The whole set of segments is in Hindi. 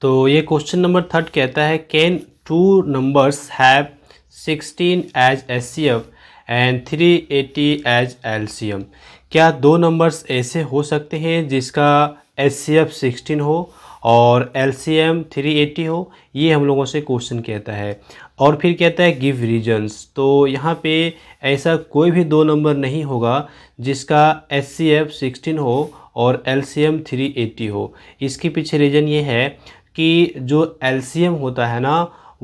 तो ये क्वेश्चन नंबर थर्ड कहता है can two numbers have sixteen as S C F and three eighty as L C M क्या दो नंबर्स ऐसे हो सकते हैं जिसका एस सी एफ सिक्सटीन हो और L C M three eighty हो ये हम लोगों से क्वेश्चन कहता है और फिर कहता है गिव रीजन्स तो यहाँ पे ऐसा कोई भी दो नंबर नहीं होगा जिसका एस सी एफ सिक्सटीन हो और L C M three eighty हो इसके पीछे रीज़न ये है कि जो एलसीएम होता है ना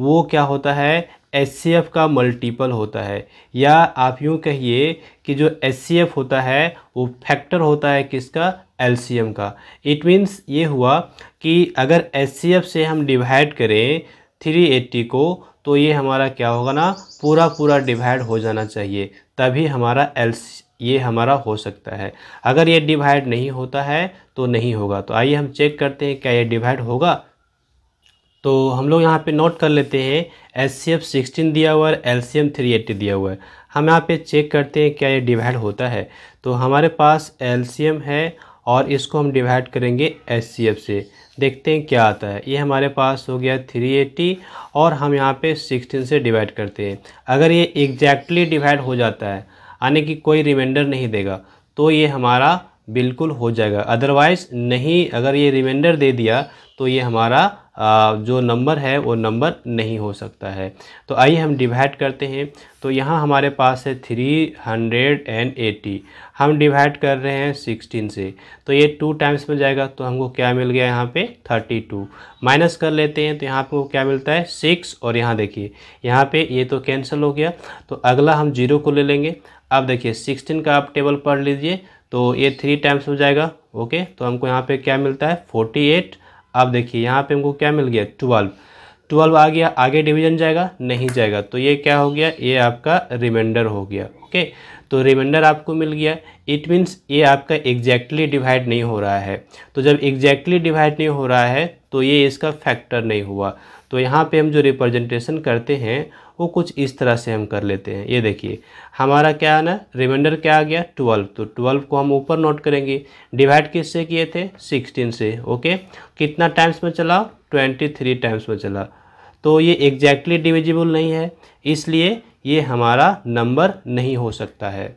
वो क्या होता है एच का मल्टीपल होता है या आप यूँ कहिए कि जो एच होता है वो फैक्टर होता है किसका एल का इट मीन्स ये हुआ कि अगर एच से हम डिवाइड करें 380 को तो ये हमारा क्या होगा ना पूरा पूरा डिवाइड हो जाना चाहिए तभी हमारा एल ये हमारा हो सकता है अगर ये डिवाइड नहीं होता है तो नहीं होगा तो आइए हम चेक करते हैं क्या ये डिवाइड होगा तो हम लोग यहाँ पे नोट कर लेते हैं एस सी एफ सिक्सटीन दिया हुआ है L C M three eighty दिया हुआ है हम यहाँ पे चेक करते हैं क्या ये डिवाइड होता है तो हमारे पास एल सी एम है और इसको हम डिवाइड करेंगे एस सी एफ से देखते हैं क्या आता है ये हमारे पास हो गया थ्री एट्टी और हम यहाँ पे सिक्सटीन से डिवाइड करते हैं अगर ये एग्जैक्टली डिवाइड हो जाता है यानी कि कोई रिमाइंडर नहीं देगा तो ये हमारा बिल्कुल हो जाएगा अदरवाइज़ नहीं अगर ये रिमाइंडर दे दिया तो ये हमारा जो नंबर है वो नंबर नहीं हो सकता है तो आइए हम डिवाइड करते हैं तो यहाँ हमारे पास है थ्री हंड्रेड एंड एटी हम डिवाइड कर रहे हैं सिक्सटीन से तो ये टू टाइम्स में जाएगा तो हमको क्या मिल गया यहाँ पे थर्टी टू माइनस कर लेते हैं तो यहाँ पर क्या मिलता है सिक्स और यहाँ देखिए यहाँ पर ये तो कैंसिल हो गया तो अगला हम जीरो को ले लेंगे अब देखिए सिक्सटीन का आप टेबल पढ़ लीजिए तो ये थ्री टाइम्स हो जाएगा ओके तो हमको यहाँ पे क्या मिलता है फोर्टी एट अब देखिए यहाँ पे हमको क्या मिल गया ट्वेल्व ट्वेल्व आ गया आगे डिवीजन जाएगा नहीं जाएगा तो ये क्या हो गया ये आपका रिमाइंडर हो गया ओके तो रिमाइंडर आपको मिल गया इट मीन्स ये आपका एग्जैक्टली डिवाइड नहीं हो रहा है तो जब एग्जैक्टली डिवाइड नहीं हो रहा है तो ये इसका फैक्टर नहीं हुआ तो यहाँ पे हम जो रिप्रेजेंटेशन करते हैं वो कुछ इस तरह से हम कर लेते हैं ये देखिए हमारा क्या है ना रिमाइंडर क्या आ गया ट्वेल्व तो ट्वेल्व को हम ऊपर नोट करेंगे डिवाइड किससे किए थे सिक्सटीन से ओके कितना टाइम्स में चला ट्वेंटी थ्री टाइम्स में चला तो ये एग्जैक्टली डिविजिबल नहीं है इसलिए ये हमारा नंबर नहीं हो सकता है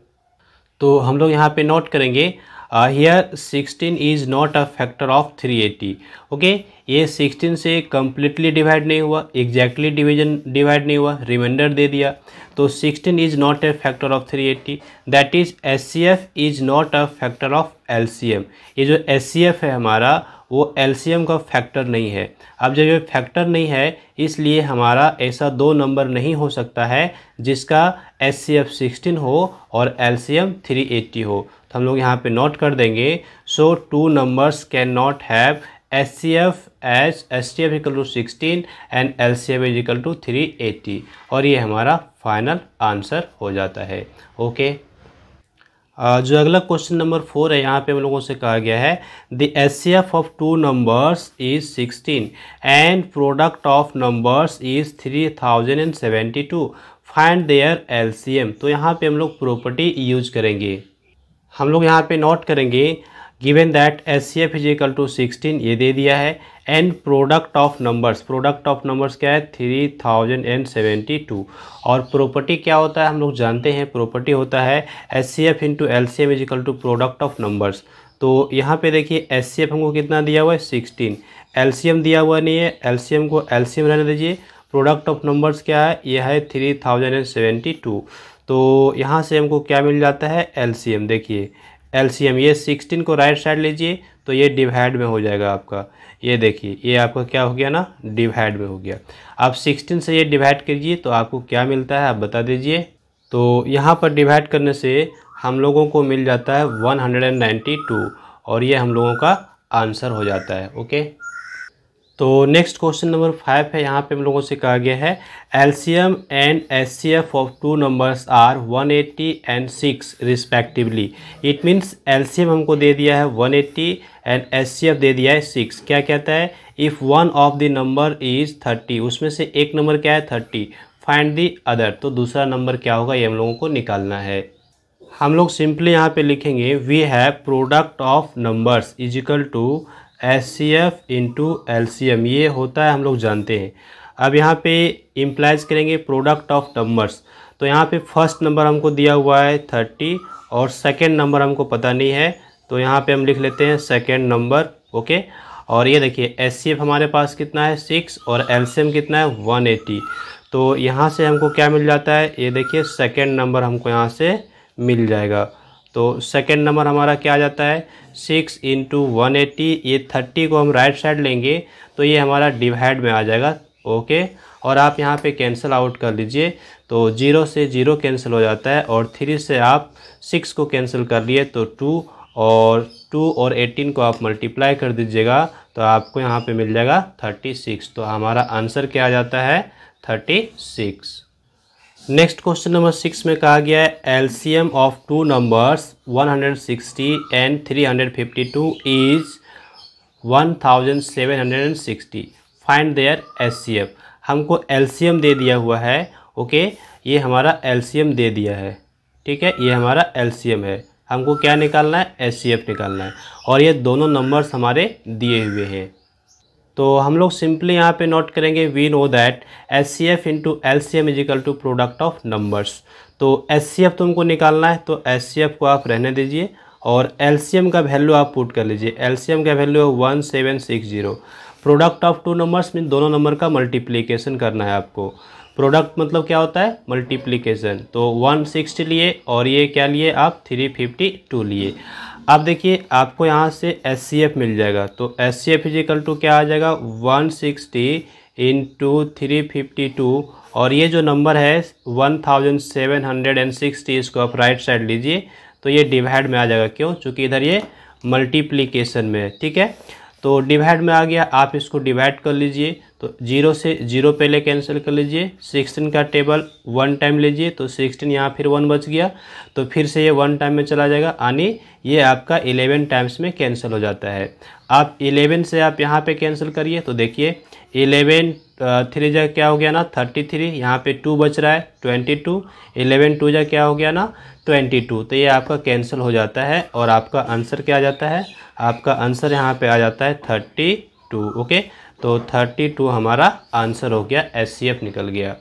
तो हम लोग यहाँ पर नोट करेंगे uh, here 16 is not a factor of 380 okay okay? ये 16 से कम्प्लीटली डिवाइड नहीं हुआ एग्जैक्टली डिवीजन डिवाइड नहीं हुआ रिमाइंडर दे दिया तो 16 is not a factor of 380 that is S C F is not a factor of L C M ये जो एस सी एफ़ है हमारा वो एल का फैक्टर नहीं है अब जब ये फैक्टर नहीं है इसलिए हमारा ऐसा दो नंबर नहीं हो सकता है जिसका एस सी एफ सिक्सटीन हो और L C M three eighty हो हम लोग यहाँ पे नोट कर देंगे so two numbers can not have S C F H S T F equal to sixteen and L C F is equal to three eighty और ये हमारा फाइनल आंसर हो जाता है ओके okay? Uh, जो अगला क्वेश्चन नंबर फोर है यहाँ पे हम लोगों से कहा गया है the S C F of two numbers is sixteen and product of numbers is three thousand and seventy two find their L C M तो यहाँ पे हम लोग प्रॉपर्टी यूज करेंगे हम लोग यहाँ पे नोट करेंगे given that S C F is equal to sixteen ये दे दिया है and product of numbers product of numbers क्या है three thousand and seventy two और प्रॉपर्टी क्या होता है हम लोग जानते हैं प्रॉपर्टी होता है S C F into L C M is equal to product of numbers तो यहाँ पे देखिए एस सी एफ हमको कितना दिया हुआ है सिक्सटीन एल सी एम दिया हुआ नहीं है एल सी एम को एल सी एम रहने दीजिए प्रोडक्ट ऑफ नंबर्स क्या है यह है three thousand and seventy two तो यहाँ से हमको क्या मिल जाता है एल देखिए एल ये सिक्सटीन को राइट साइड लीजिए तो ये डिवाइड में हो जाएगा आपका ये देखिए ये आपका क्या हो गया ना डिवाइड में हो गया आप सिक्सटीन से ये डिवाइड कीजिए तो आपको क्या मिलता है आप बता दीजिए तो यहाँ पर डिवाइड करने से हम लोगों को मिल जाता है 192 और ये हम लोगों का आंसर हो जाता है ओके तो नेक्स्ट क्वेश्चन नंबर फाइव है यहाँ पे हम लोगों से कहा गया है LCM and S C F of two numbers are 180 and six respectively it means LCM हमको दे दिया है 180 एंड एस सी एफ दे दिया है सिक्स क्या कहता है if one of the number is 30 उसमें से एक नंबर क्या है 30 फाइंड दी अदर तो दूसरा नंबर क्या होगा ये हम लोगों को निकालना है हम लोग सिंपली यहाँ पे लिखेंगे we have product of numbers equal to S C F into L C M ये होता है हम लोग जानते हैं अब यहाँ पे इम्प्लाइज करेंगे प्रोडक्ट ऑफ नंबर्स तो यहाँ पे फर्स्ट नंबर हमको दिया हुआ है थर्टी और सेकेंड नंबर हमको पता नहीं है तो यहाँ पे हम लिख लेते हैं सेकेंड नंबर ओके और ये देखिए एस सी एफ़ हमारे पास कितना है सिक्स और एल सी एम कितना है वन एटी तो यहाँ से हमको क्या मिल जाता है ये देखिए सेकेंड नंबर हमको यहाँ से मिल जाएगा तो सेकेंड नंबर हमारा क्या आ जाता है सिक्स इंटू वन एटी ये थर्टी को हम राइट साइड लेंगे तो ये हमारा डिवाइड में आ जाएगा ओके और आप यहाँ पे कैंसिल आउट कर लीजिए तो जीरो से जीरो कैंसिल हो जाता है और थ्री से आप सिक्स को कैंसिल कर लिए तो टू और टू और एटीन को आप मल्टीप्लाई कर दीजिएगा तो आपको यहाँ पे मिल जाएगा थर्टी सिक्स तो हमारा आंसर क्या आ जाता है thirty six next question number six में कहा गया है LCM of two numbers 160 and 352 is 1760 find their HCM हमको एलसीएम दे दिया हुआ है ओके ये हमारा एलसीएम दे दिया है ठीक है ये हमारा एलसीएम है हमको क्या निकालना है एचसीएफ निकालना है और ये दोनों नंबर्स हमारे दिए हुए हैं तो हम लोग सिंपली यहाँ पे नोट करेंगे we know that S C F into L C M equal to product of numbers तो एस सी एफ तुमको निकालना है तो एस सी एफ को आप रहने दीजिए और एल सी एम का वैल्यू आप पुट कर लीजिए एल सी एम का वैल्यू है one seven six zero product of two numbers mean दोनों नंबर का मल्टीप्लीकेशन करना है आपको प्रोडक्ट मतलब क्या होता है मल्टीप्लीकेशन तो वन सिक्सटी लिए और ये क्या लिए आप थ्री फिफ्टी टू लिए अब देखिए आपको यहाँ से एस सी एफ मिल जाएगा तो S C F equal to क्या आ जाएगा one sixty into three fifty two और ये जो नंबर है one thousand seven hundred and sixty इसको आप राइट साइड लीजिए तो ये डिवाइड में आ जाएगा क्यों चूँकि इधर ये मल्टीप्लीकेशन में है ठीक है तो डिवाइड में आ गया आप इसको डिवाइड कर लीजिए तो जीरो से जीरो पहले कैंसिल कर लीजिए सिक्सटीन का टेबल वन टाइम लीजिए तो सिक्सटीन यहाँ फिर वन बच गया तो फिर से ये वन टाइम में चला जाएगा यानी ये आपका इलेवन टाइम्स में कैंसिल हो जाता है आप इलेवन से आप यहाँ पे कैंसिल करिए तो देखिए इलेवन थ्री जगह क्या हो गया ना थर्टी थ्री यहाँ पे टू बच रहा है ट्वेंटी टू इलेवन टू जगह क्या हो गया ना ट्वेंटी टू तो ये आपका कैंसिल हो जाता है और आपका आंसर क्या आ जाता है आपका आंसर यहाँ पे आ जाता है थर्टी टू ओके तो थर्टी टू हमारा आंसर हो गया एस निकल गया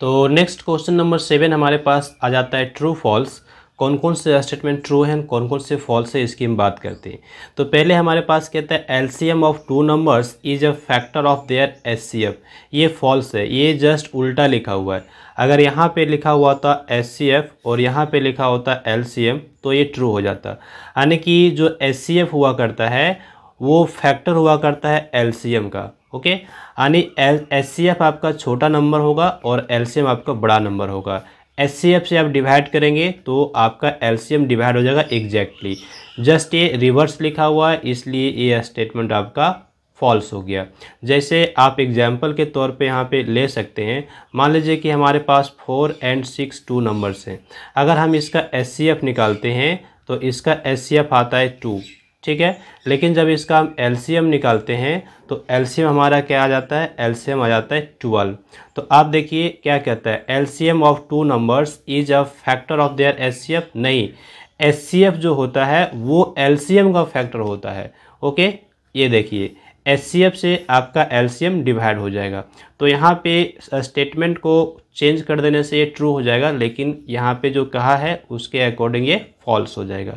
तो नेक्स्ट क्वेश्चन नंबर सेवन हमारे पास आ जाता है ट्रू फॉल्स कौन कौन से स्टेटमेंट ट्रू हैं कौन कौन से फॉल्स है इसकी हम बात करते हैं तो पहले हमारे पास कहता है LCM of two numbers is a factor of their SCF ये फॉल्स है ये जस्ट उल्टा लिखा हुआ है अगर यहाँ पे लिखा हुआ था एस और यहाँ पे लिखा होता एल तो ये ट्रू हो जाता यानी कि जो एस हुआ करता है वो फैक्टर हुआ करता है एल का ओके यानी एल आपका छोटा नंबर होगा और एल आपका बड़ा नंबर होगा एस से आप डिवाइड करेंगे तो आपका एल डिवाइड हो जाएगा एग्जैक्टली जस्ट ये रिवर्स लिखा हुआ है इसलिए ये स्टेटमेंट आपका फॉल्स हो गया जैसे आप एग्जाम्पल के तौर पे यहाँ पे ले सकते हैं मान लीजिए कि हमारे पास four and six two numbers हैं अगर हम इसका एस निकालते हैं तो इसका एस आता है टू ठीक है लेकिन जब इसका हम एल निकालते हैं तो एल हमारा क्या आ जाता है एल आ जाता है ट्वेल्व तो आप देखिए क्या कहता है LCM of two numbers is a factor of their S नहीं एस जो होता है वो एल का फैक्टर होता है ओके ये देखिए एस से आपका एल डिवाइड हो जाएगा तो यहाँ पे स्टेटमेंट को चेंज कर देने से ये ट्रू हो जाएगा लेकिन यहाँ पे जो कहा है उसके अकॉर्डिंग ये फॉल्स हो जाएगा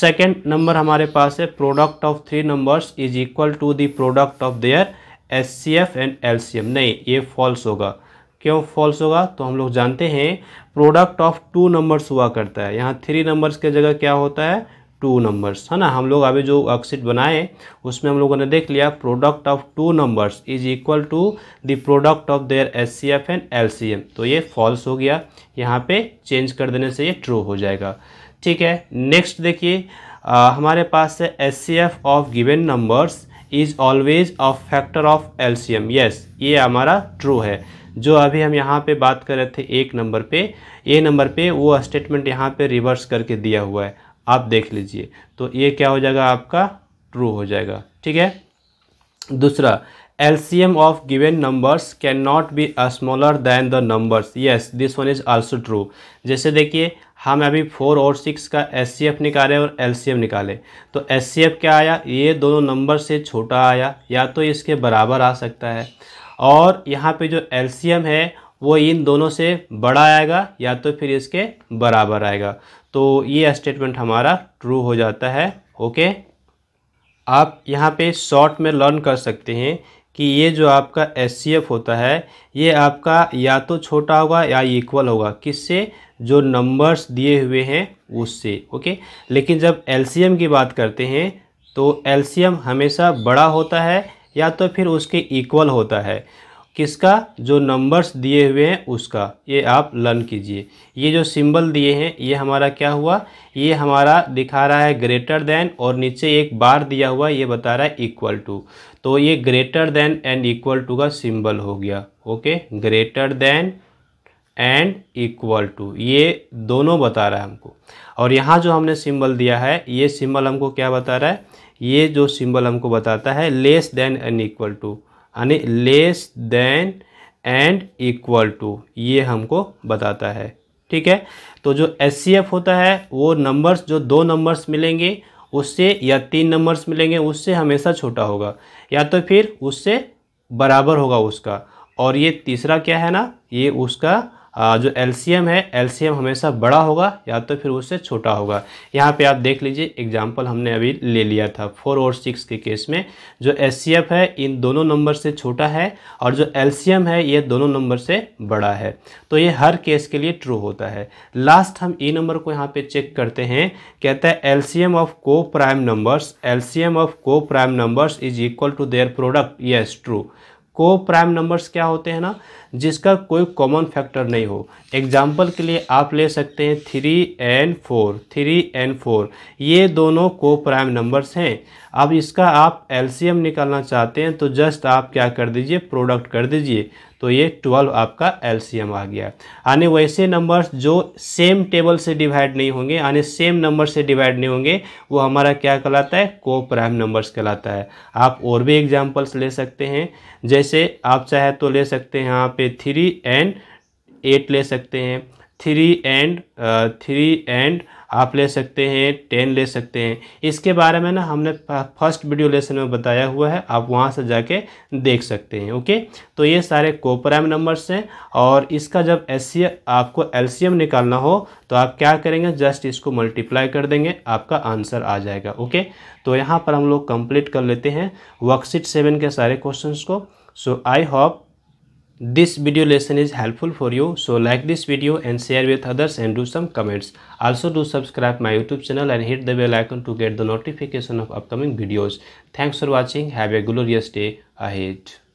सेकेंड नंबर हमारे पास है product of three numbers is equal to the product of their F and M नहीं ये फॉल्स होगा क्यों फॉल्स होगा तो हम लोग जानते हैं प्रोडक्ट ऑफ टू नंबर्स हुआ करता है यहाँ थ्री नंबर्स की जगह क्या होता है टू नंबर्स है ना हम लोग अभी जो वर्कशीट बनाए उसमें हम लोगों ने देख लिया product of two numbers is equal to the product of their S C F and L C M तो ये फॉल्स हो गया यहाँ पे चेंज कर देने से ये ट्रू हो जाएगा ठीक है नेक्स्ट देखिए हमारे पास है S C F of given numbers is always a factor of L C M yes ये हमारा ट्रू है जो अभी हम यहाँ पे बात कर रहे थे एक नंबर पे ए नंबर पे वो स्टेटमेंट यहाँ पे रिवर्स करके दिया हुआ है आप देख लीजिए तो ये क्या हो जाएगा आपका ट्रू हो जाएगा ठीक है दूसरा LCM of given numbers can not be smaller than the numbers yes this one is also true जैसे देखिए हम अभी फोर और सिक्स का एस सी एफ निकाले और एल सी एम निकाले तो एस सी एफ क्या आया ये दोनों नंबर से छोटा आया या तो इसके बराबर आ सकता है और यहाँ पे जो एल सी एम है वो इन दोनों से बड़ा आएगा या तो फिर इसके बराबर आएगा तो ये स्टेटमेंट हमारा ट्रू हो जाता है ओके आप यहाँ पे शॉर्ट में लर्न कर सकते हैं कि ये जो आपका एस होता है ये आपका या तो छोटा होगा या इक्वल होगा किससे जो नंबर्स दिए हुए हैं उससे ओके लेकिन जब एलसीएम की बात करते हैं तो एल हमेशा बड़ा होता है या तो फिर उसके इक्वल होता है किसका जो नंबर्स दिए हुए हैं उसका ये आप लर्न कीजिए ये जो सिंबल दिए हैं ये हमारा क्या हुआ ये हमारा दिखा रहा है ग्रेटर देन और नीचे एक बार दिया हुआ ये बता रहा है इक्वल टू तो ये greater than and equal to का सिंबल हो गया okay greater than and equal to ये दोनों बता रहा है हमको और यहाँ जो हमने सिंबल दिया है ये सिंबल हमको क्या बता रहा है ये जो सिंबल हमको बताता है less than and equal to यानी less than and equal to ये हमको बताता है ठीक है तो जो एस होता है वो नंबर्स जो दो नंबर्स मिलेंगे उससे या तीन नंबर्स मिलेंगे उससे हमेशा छोटा होगा या तो फिर उससे बराबर होगा उसका और ये तीसरा क्या है ना ये उसका जो एलसीएम है एलसीएम हमेशा बड़ा होगा या तो फिर उससे छोटा होगा यहाँ पे आप देख लीजिए एग्जाम्पल हमने अभी ले लिया था फोर और सिक्स के केस में जो एस है इन दोनों नंबर से छोटा है और जो एलसीएम है ये दोनों नंबर से बड़ा है तो ये हर केस के लिए ट्रू होता है लास्ट हम ई e नंबर को यहाँ पे चेक करते हैं कहता है M of co prime numbers M of co prime numbers is equal to their product yes true co prime numbers क्या होते हैं ना जिसका कोई कॉमन फैक्टर नहीं हो एग्जाम्पल के लिए आप ले सकते हैं three and four three and four ये दोनों को प्राइम नंबर्स हैं अब इसका आप एलसीएम निकालना चाहते हैं तो जस्ट आप क्या कर दीजिए प्रोडक्ट कर दीजिए तो ये ट्वेल्व आपका एल आ गया यानी वैसे नंबर्स जो सेम टेबल से डिवाइड नहीं होंगे यानी सेम नंबर से डिवाइड नहीं होंगे वो हमारा क्या कहलाता है को प्राइम नंबर्स कहलाता है आप और भी एग्जाम्पल्स ले सकते हैं जैसे आप चाहे तो ले सकते हैं यहाँ पे थ्री एंड एट ले सकते हैं थ्री एंड थ्री एंड आप ले सकते हैं टेन ले सकते हैं इसके बारे में ना हमने फर्स्ट वीडियो लेसन में बताया हुआ है आप वहाँ से जाके देख सकते हैं ओके तो ये सारे कोपराम नंबर्स हैं और इसका जब एस आपको एल निकालना हो तो आप क्या करेंगे जस्ट इसको मल्टीप्लाई कर देंगे आपका आंसर आ जाएगा ओके तो यहाँ पर हम लोग कंप्लीट कर लेते हैं वर्कशीट सेवन के सारे क्वेश्चंस को so I hope this video lesson is helpful for you so like this video and share with others and do some comments also do subscribe my youtube channel and hit the bell icon to get the notification of upcoming videos thanks for watching have a glorious day ahead